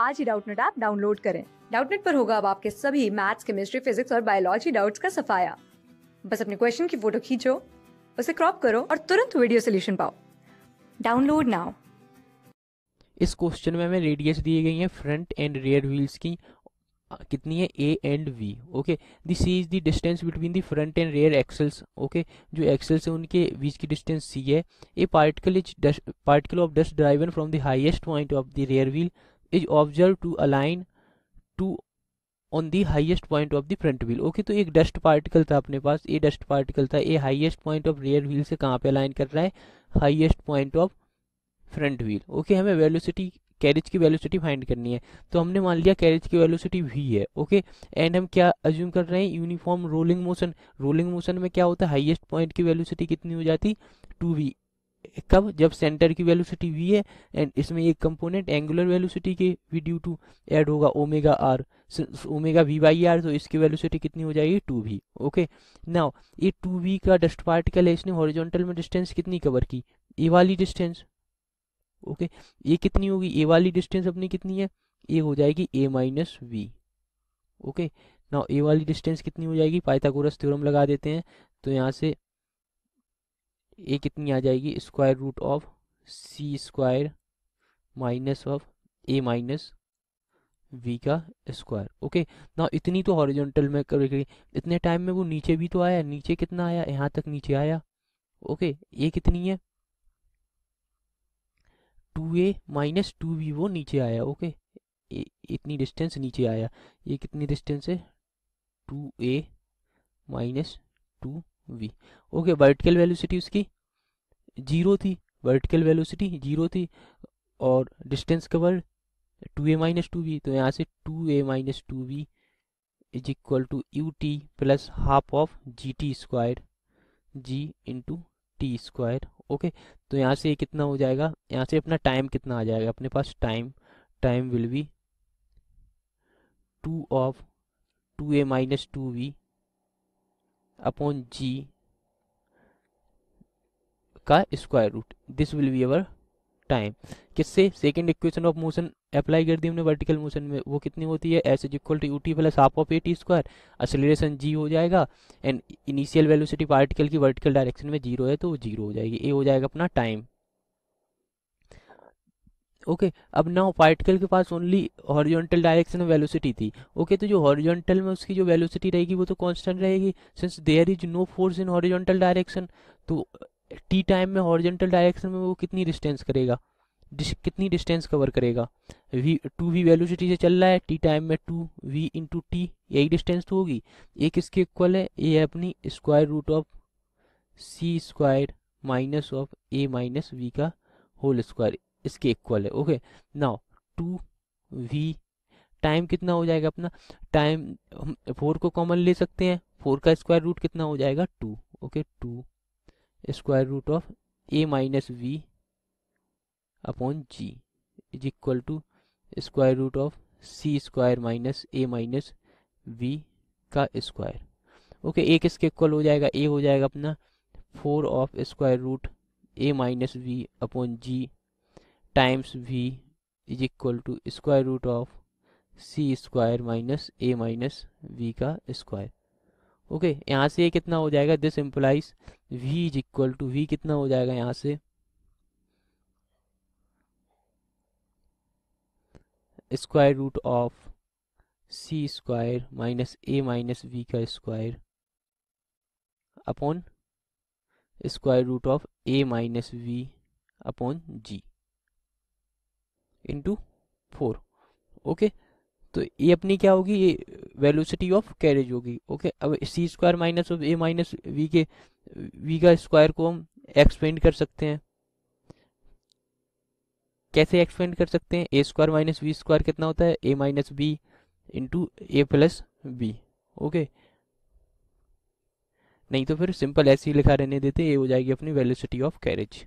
आज ही Doubtnut app download करें डाउटनेट पर होगा अब आपके सभी मैथ्स केमिस्ट्री फिजिक्स और बायोलॉजी डाउट्स का सफाया बस अपने क्वेश्चन की फोटो खींचो उसे क्रॉप करो और तुरंत वीडियो सोल्यूशन पाओ डाउनलोड नाउ इस क्वेश्चन में हमें रेडियस दी गई है फ्रंट एंड रियर व्हील्स की कितनी है A and V okay the C is the distance between the front and rear axles okay जो एक्सल्स है उनके बीच की डिस्टेंस सी है a particle is particle of dust driven from the highest point of the rear wheel is observe to align to on the highest point of the front wheel okay तो एक dust particle था अपने पास ए dust particle था a highest point of rear wheel से कहाँ पे align कर रहा है highest point of front wheel okay हमें वेलोसिटी कैरेज की वेलोसिटी फाइंड करनी है तो हमने मान लिया कैरेज की वेलोसिटी वी है ओके एंड हम क्या अज्यूम कर रहे हैं uniform rolling motion rolling motion में क्या होता है हाइएस्ट पॉइंट की वेलोसिटी कितनी हो जाती टू वी कब जब सेंटर की वेलोसिटी वी है एंड इसमें एक कंपोनेंट एंगुलर वेलोसिटी के वी ड्यू टू एड होगा omega R omega V by R तो इसकी वेलोसिटी कितनी हो जाएगी टू वी ओके नाउ ये टू वी का डस्ट पार्टिकल है इसने हॉरिजॉन्टल में डिस्टेंस कितनी कवर की ए वाली डिस्टेंस ओके ये कितनी होगी ए वाली डिस्टेंस अपनी कितनी है ये हो जाएगी A minus V okay now A वाली डिस्टेंस कितनी हो जाएगी पाइथागोरस थ्योरम लगा देते हैं तो यहाँ से ये कितनी आ जाएगी square root of C square minus of A minus V का स्क्वायर ओके ना इतनी तो हॉरिजॉन्टल में कर गई इतने टाइम में वो नीचे भी तो आया नीचे कितना आया यहाँ तक नीचे आया ओके ये कितनी है two A minus two V वो नीचे आया ओके इतनी डिस्टेंस नीचे आया ये कितनी डिस्टेंस है two A minus two V okay vertical velocity उसकी जीरो थी वर्टिकल वेलोसिटी जीरो थी और distance cover two A minus two V तो यहाँ से two A minus two V is equal to U T plus half of G T square G into T square okay तो यहाँ से कितना हो जाएगा यहाँ से अपना टाइम कितना आ जाएगा अपने पास time time will be two of two A minus two V upon G का square root this will be our time किससे second equation of motion apply कर दी हमने वर्टिकल मोशन में वो कितनी होती है S is equal to U T plus half of A T square acceleration G हो जाएगा एंड इनिशियल वेलोसिटी पार्टिकल की वर्टिकल डायरेक्शन में जीरो है तो वो जीरो हो जाएगी ए हो जाएगा अपना टाइम ओके okay, अब नाउ पार्टिकल के पास ओनली हॉरिजॉन्टल डायरेक्शन में वेलोसिटी थी ओके okay, तो जो हॉरिजॉन्टल में उसकी जो वेलोसिटी रहेगी वो तो कांस्टेंट रहेगी since there is no force in horizontal direction तो टी टाइम में हॉरिजॉन्टल डायरेक्शन में वो कितनी डिस्टेंस करेगा डिस, कितनी डिस्टेंस कवर करेगा वी टू वी वेलोसिटी से चल रहा है टी टाइम में टू वी इंटू टी यही डिस्टेंस तो होगी एक इसके इक्वल है ये है अपनी square root of C square minus of A minus V का होल स्क्वायर इसके इक्वल है okay now two V time कितना हो जाएगा अपना टाइम फोर को कॉमन ले सकते हैं फोर का स्क्वायर रूट कितना हो जाएगा two okay two square root of A minus V upon G is equal to square root of C square minus A minus V का स्क्वायर ओके एक इसके इक्वल हो जाएगा ए हो जाएगा अपना four of square root A minus V upon G times V is equal to square root of C square minus A minus V का square okay okay, यहाँ से ये कितना हो जाएगा this implies V is equal to V कितना हो जाएगा यहाँ से square root of C square minus A minus V का square upon square root of A minus V upon G into four okay तो ये अपनी क्या होगी ये वेलोसिटी ऑफ कैरेज होगी ओके अब C square minus of A minus V के वी का स्क्वायर को हम एक्सपेंड कर सकते हैं कैसे एक्सपेंड कर सकते हैं A square minus V square कितना होता है A minus B into A plus B okay नहीं तो फिर सिंपल ऐसे ही लिखा रहने देते ये हो जाएगी अपनी वेलोसिटी ऑफ कैरेज